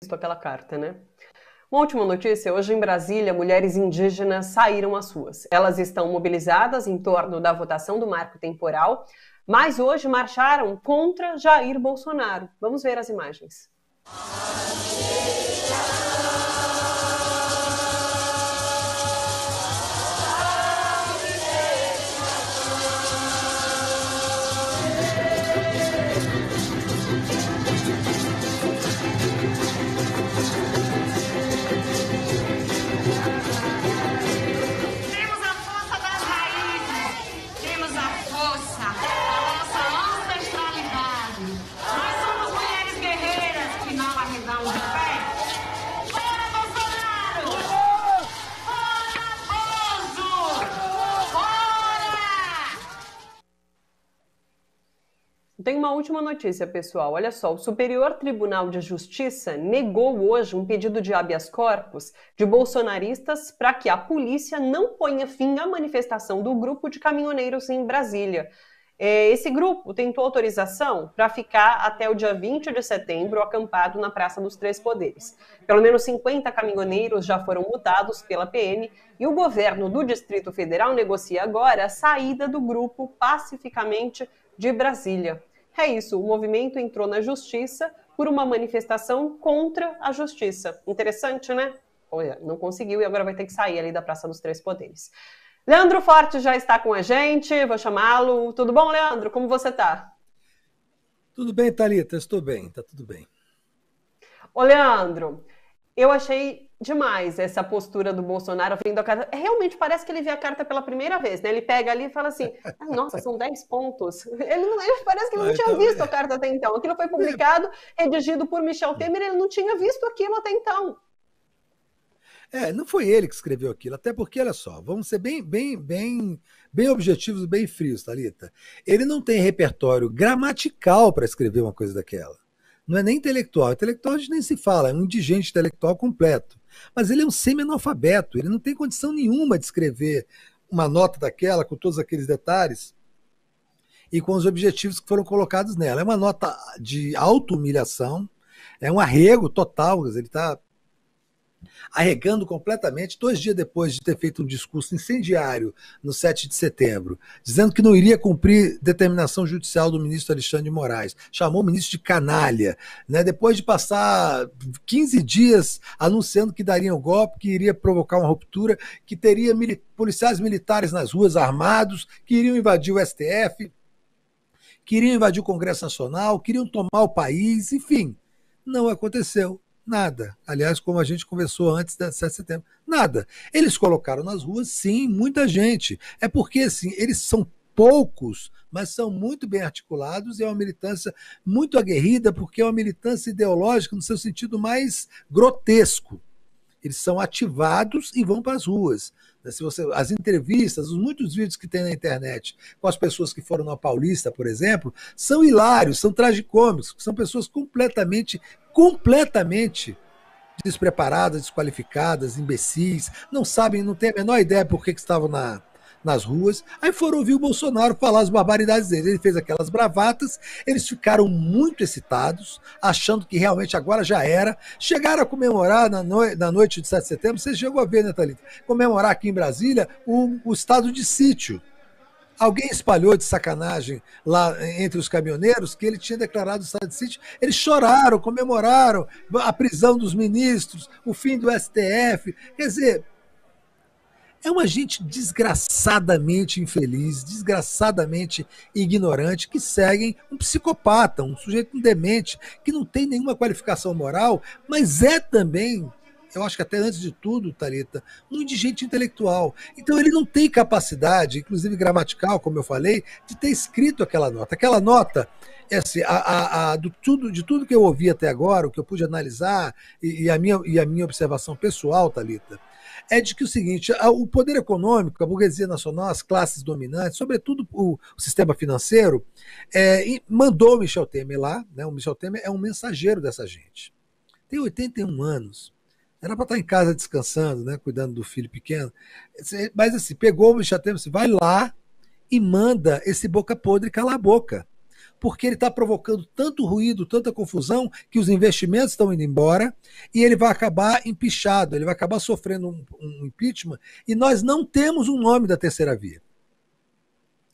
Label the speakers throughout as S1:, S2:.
S1: visto aquela carta, né? Uma última notícia: hoje em Brasília, mulheres indígenas saíram às ruas. Elas estão mobilizadas em torno da votação do marco temporal, mas hoje marcharam contra Jair Bolsonaro. Vamos ver as imagens. Tem uma última notícia, pessoal. Olha só, o Superior Tribunal de Justiça negou hoje um pedido de habeas corpus de bolsonaristas para que a polícia não ponha fim à manifestação do grupo de caminhoneiros em Brasília. É, esse grupo tentou autorização para ficar até o dia 20 de setembro acampado na Praça dos Três Poderes. Pelo menos 50 caminhoneiros já foram mudados pela PM e o governo do Distrito Federal negocia agora a saída do grupo pacificamente de Brasília. É isso, o movimento entrou na justiça por uma manifestação contra a justiça. Interessante, né? Olha, não conseguiu e agora vai ter que sair ali da Praça dos Três Poderes. Leandro Forte já está com a gente, vou chamá-lo. Tudo bom, Leandro? Como você está?
S2: Tudo bem, Thalita, estou bem, está tudo bem.
S1: Ô, Leandro, eu achei demais essa postura do Bolsonaro vindo a carta. É, realmente parece que ele vê a carta pela primeira vez, né? Ele pega ali e fala assim: ah, nossa, são 10 pontos. Ele, não, ele parece que ele não ah, tinha então visto é. a carta até então. Aquilo foi publicado, redigido por Michel Temer, ele não tinha visto aquilo até então.
S2: É, não foi ele que escreveu aquilo, até porque, olha só, vamos ser bem, bem, bem, bem objetivos, bem frios, Thalita. Ele não tem repertório gramatical para escrever uma coisa daquela. Não é nem intelectual. Intelectual a gente nem se fala, é um indigente intelectual completo. Mas ele é um semi-analfabeto, ele não tem condição nenhuma de escrever uma nota daquela com todos aqueles detalhes e com os objetivos que foram colocados nela. É uma nota de auto-humilhação, é um arrego total, ele está arregando completamente, dois dias depois de ter feito um discurso incendiário no 7 de setembro, dizendo que não iria cumprir determinação judicial do ministro Alexandre de Moraes. Chamou o ministro de canalha, né? depois de passar 15 dias anunciando que daria um golpe, que iria provocar uma ruptura, que teria mili policiais militares nas ruas armados, que iriam invadir o STF, queriam invadir o Congresso Nacional, queriam tomar o país, enfim, não aconteceu. Nada. Aliás, como a gente conversou antes da 7 de setembro, nada. Eles colocaram nas ruas, sim, muita gente. É porque, assim, eles são poucos, mas são muito bem articulados e é uma militância muito aguerrida, porque é uma militância ideológica no seu sentido mais grotesco eles são ativados e vão para as ruas. Né? Se você, as entrevistas, os muitos vídeos que tem na internet com as pessoas que foram na Paulista, por exemplo, são hilários, são tragicômicos, são pessoas completamente, completamente despreparadas, desqualificadas, imbecis, não sabem, não têm a menor ideia por que, que estavam na, nas ruas. Aí foram ouvir o Bolsonaro falar as barbaridades dele. Ele fez aquelas bravatas, eles ficaram muito excitados, achando que realmente agora já era. Chegaram a comemorar na, no... na noite de 7 de setembro, você chegou a ver, né, Thalita? Comemorar aqui em Brasília um o estado de sítio. Alguém espalhou de sacanagem lá entre os caminhoneiros que ele tinha declarado o estado de sítio. Eles choraram, comemoraram a prisão dos ministros, o fim do STF. Quer dizer, é uma gente desgraçadamente infeliz, desgraçadamente ignorante, que seguem um psicopata, um sujeito um demente, que não tem nenhuma qualificação moral, mas é também, eu acho que até antes de tudo, Talita, um indigente intelectual. Então ele não tem capacidade, inclusive gramatical, como eu falei, de ter escrito aquela nota. Aquela nota a, a, a, do tudo, de tudo que eu ouvi até agora, o que eu pude analisar e, e a, minha, e a minha observação pessoal, Talita é de que o seguinte: o poder econômico, a burguesia nacional, as classes dominantes, sobretudo o, sistema financeiro, é, mandou o Michel Temer lá. Né? O Michel Temer é um mensageiro dessa gente. Tem 81 anos. Era para estar tá em casa descansando, né? cuidando do filho pequeno. Mas assim, pegou o Michel Temer, você vai lá e manda esse boca podre calar a boca porque ele está provocando tanto ruído, tanta confusão, que os investimentos estão indo embora e ele vai acabar empichado, ele vai acabar sofrendo um, um impeachment e nós não temos um nome da terceira via.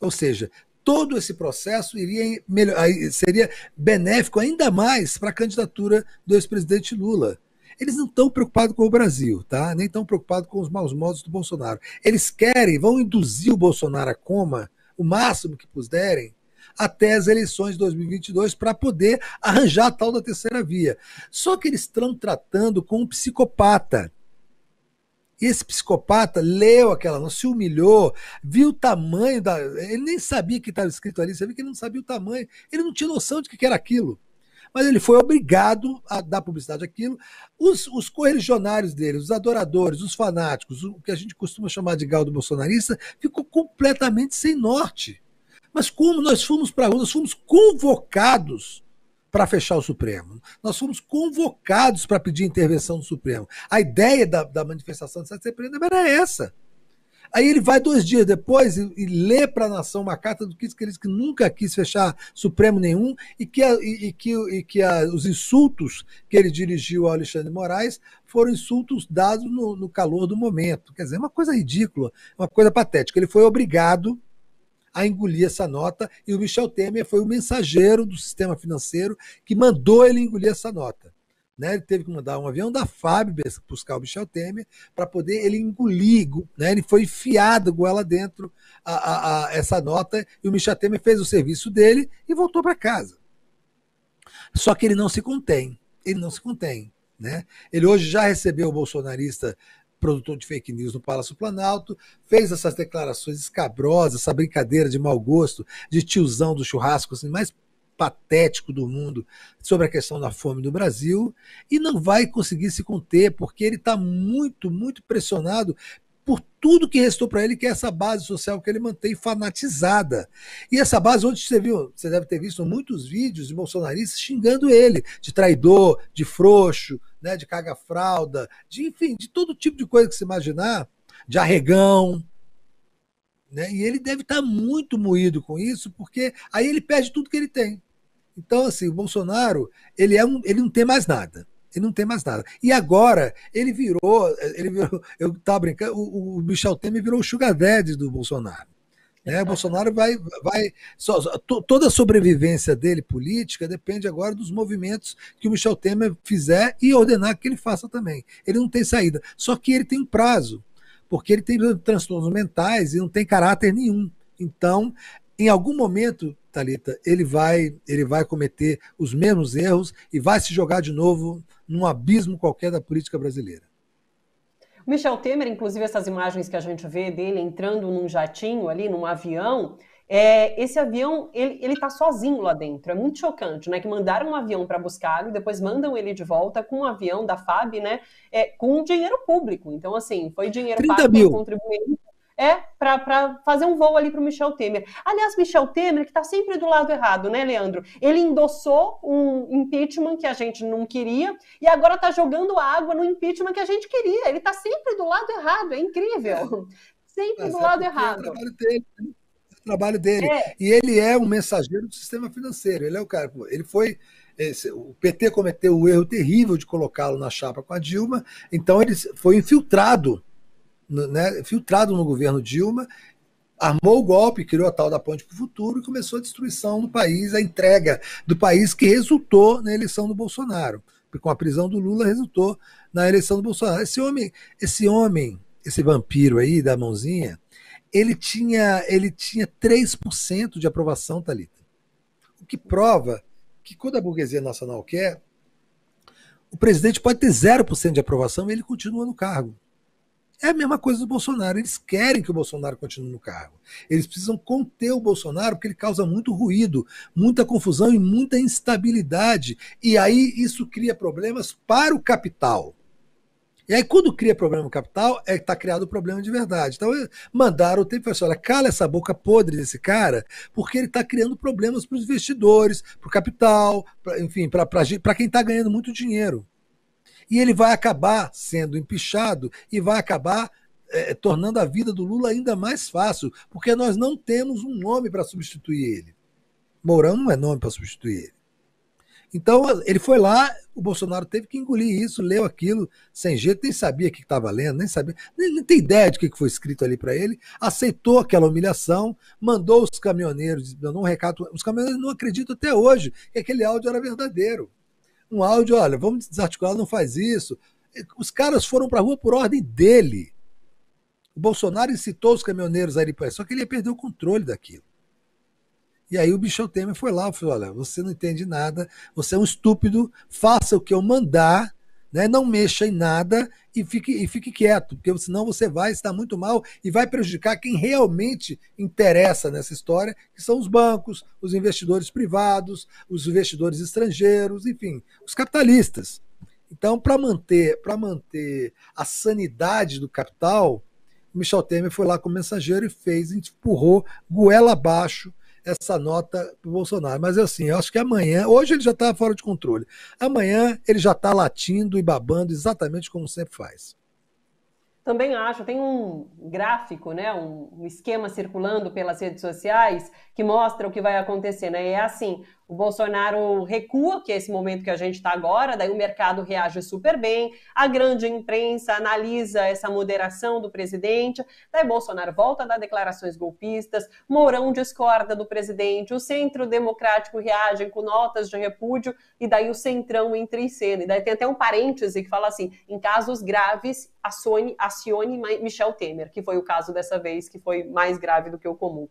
S2: Ou seja, todo esse processo iria melhor, seria benéfico ainda mais para a candidatura do ex-presidente Lula. Eles não estão preocupados com o Brasil, tá? Nem estão preocupados com os maus modos do Bolsonaro. Eles querem, vão induzir o Bolsonaro a coma o máximo que puderem, até as eleições de 2022 para poder arranjar a tal da terceira via. Só que eles estão tratando com um psicopata. E esse psicopata leu aquela, não se humilhou, viu o tamanho da. Ele nem sabia que estava escrito ali, você viu que ele não sabia o tamanho, ele não tinha noção de que era aquilo. Mas ele foi obrigado a dar publicidade àquilo. Os, os correligionários dele, os adoradores, os fanáticos, o que a gente costuma chamar de galdo bolsonarista, ficou completamente sem norte. Mas como nós fomos para a rua, nós fomos convocados para fechar o Supremo. Nós fomos convocados para pedir intervenção do Supremo. A ideia da, da manifestação de 7 de setembro era essa. Aí ele vai dois dias depois e, e lê para a nação uma carta do que ele que nunca quis fechar Supremo nenhum e que, a, e, e, que, e que a, os insultos que ele dirigiu ao Alexandre Moraes foram insultos dados no, no calor do momento. Quer dizer, é uma coisa ridícula, é uma coisa patética. Ele foi obrigado a engolir essa nota, e o Michel Temer foi o mensageiro do sistema financeiro que mandou ele engolir essa nota. Né? Ele teve que mandar um avião da FAB buscar o Michel Temer para poder ele engolir, né? ele foi enfiado com ela dentro a, a, a, essa nota, e o Michel Temer fez o serviço dele e voltou para casa. Só que ele não se contém, ele não se contém. Né? Ele hoje já recebeu o bolsonarista produtor de fake news no Palácio Planalto, fez essas declarações escabrosas, essa brincadeira de mau gosto, de tiozão do churrasco, assim, mais patético do mundo sobre a questão da fome do Brasil e não vai conseguir se conter, porque ele está muito, muito pressionado por tudo que restou para ele, que é essa base social que ele mantém fanatizada. E essa base, onde você viu, você deve ter visto muitos vídeos de bolsonaristas xingando ele, de traidor, de frouxo, né, de caga-fralda, de enfim, de todo tipo de coisa que se imaginar, de arregão. Né? E ele deve estar tá muito moído com isso, porque aí ele perde tudo que ele tem. Então, assim, o Bolsonaro, ele, é um, ele não tem mais nada. Ele não tem mais nada. E agora, ele virou. Ele virou eu estava brincando, o, o Michel Temer virou o Sugar Daddy do Bolsonaro. Né? Bolsonaro vai. vai só, toda a sobrevivência dele política depende agora dos movimentos que o Michel Temer fizer e ordenar que ele faça também. Ele não tem saída. Só que ele tem um prazo, porque ele tem transtornos mentais e não tem caráter nenhum. Então, em algum momento, Talita, ele vai, ele vai cometer os mesmos erros e vai se jogar de novo num abismo qualquer da política brasileira.
S1: O Michel Temer, inclusive essas imagens que a gente vê dele entrando num jatinho ali, num avião, é, esse avião, ele, ele tá sozinho lá dentro. É muito chocante, né? Que mandaram um avião para buscá-lo, depois mandam ele de volta com um avião da FAB, né? É, com dinheiro público. Então, assim, foi dinheiro pago contribuinte é para fazer um voo ali para o Michel Temer. Aliás, Michel Temer, que está sempre do lado errado, né, Leandro? Ele endossou um impeachment que a gente não queria e agora está jogando água no impeachment que a gente queria. Ele está sempre do lado errado, é incrível. É. Sempre Mas do é lado errado. É o trabalho dele, né?
S2: é o trabalho dele. É. e ele é um mensageiro do sistema financeiro. Ele é o cara. Ele foi esse, o PT cometeu o erro terrível de colocá-lo na chapa com a Dilma. Então ele foi infiltrado né, filtrado no governo Dilma, armou o golpe, criou a tal da Ponte para o Futuro e começou a destruição do país, a entrega do país que resultou na eleição do Bolsonaro. Porque com a prisão do Lula resultou na eleição do Bolsonaro. Esse homem, esse homem, esse vampiro aí da mãozinha, ele tinha, ele tinha 3% de aprovação, Thalita. O que prova que quando a burguesia nacional quer, o presidente pode ter 0% de aprovação e ele continua no cargo. É a mesma coisa do Bolsonaro. Eles querem que o Bolsonaro continue no cargo. Eles precisam conter o Bolsonaro porque ele causa muito ruído, muita confusão e muita instabilidade. E aí isso cria problemas para o capital. E aí, quando cria problema no capital, é que está criado o problema de verdade. Então, eh, mandaram o tempo e assim, olha, cala essa boca podre desse cara, porque ele está criando problemas para os investidores, para o capital, pra, enfim, para quem está ganhando muito dinheiro. E ele vai acabar sendo empichado e vai acabar é, tornando a vida do Lula ainda mais fácil, porque nós não temos um nome para substituir ele. Mourão não é nome para substituir ele. Então, ele foi lá, o Bolsonaro teve que engolir isso, leu aquilo, sem jeito, nem sabia o que estava lendo, nem sabia, nem, nem, tem ideia de o que foi escrito ali para ele, aceitou aquela humilhação, mandou os caminhoneiros, mandou um recado. Os caminhoneiros não acreditam até hoje que aquele áudio era verdadeiro um áudio, olha, vamos desarticular, não faz isso. Os caras foram para a rua por ordem dele. O Bolsonaro incitou os caminhoneiros a ir para só que ele ia perder o controle daquilo. E aí o Michel Temer foi lá e falou: olha, você não entende nada, você é um estúpido, faça o que eu mandar, né? Não mexa em nada e fique, e fique quieto, porque senão você vai estar muito mal e vai prejudicar quem realmente interessa nessa história, que são os bancos, os investidores privados, os investidores estrangeiros, enfim, os capitalistas. Então, para manter, para manter a sanidade do capital, Michel Temer foi lá com o mensageiro e fez, empurrou goela abaixo essa nota para o Bolsonaro. Mas é assim, eu acho que amanhã, hoje ele já está fora de controle. Amanhã ele já está latindo e babando exatamente como sempre faz.
S1: Também acho, tem um gráfico, né, um, esquema circulando pelas redes sociais que mostra o que vai acontecer, né? E é assim, o Bolsonaro recua, que é esse momento que a gente está agora, daí o mercado reage super bem, a grande imprensa analisa essa moderação do presidente, daí Bolsonaro volta a dar declarações golpistas, Mourão discorda do presidente, o centro democrático reage com notas de repúdio, e daí o centrão entra em cena. E daí tem até um parêntese que fala assim: em casos graves, acione, acione Michel Temer, que foi o caso dessa vez, que foi mais grave do que o comum.